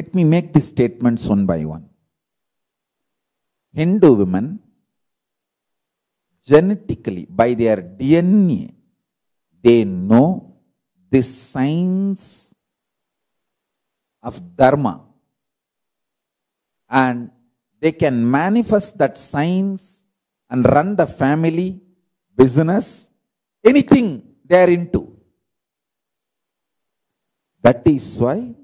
Let me make these statements one by one. Hindu women, genetically, by their DNA, they know the signs of Dharma and they can manifest that signs and run the family, business, anything they are into. That is why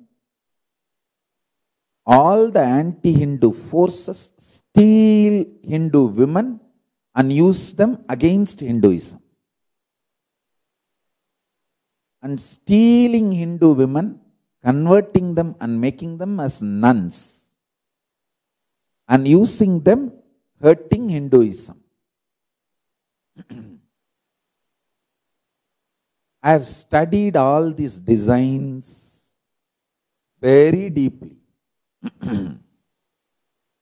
all the anti-Hindu forces steal Hindu women and use them against Hinduism. And stealing Hindu women, converting them and making them as nuns. And using them, hurting Hinduism. I have studied all these designs very deeply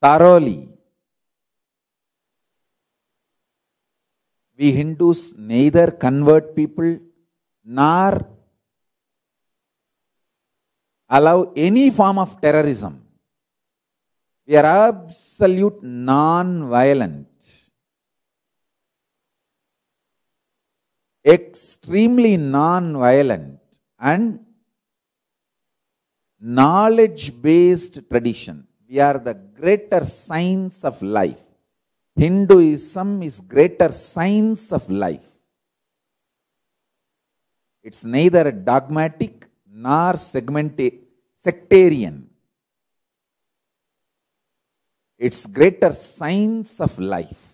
thoroughly. We Hindus neither convert people nor allow any form of terrorism. We are absolute non-violent. Extremely non-violent and knowledge based tradition. We are the greater science of life. Hinduism is greater science of life. It's neither dogmatic nor sectarian. It's greater science of life.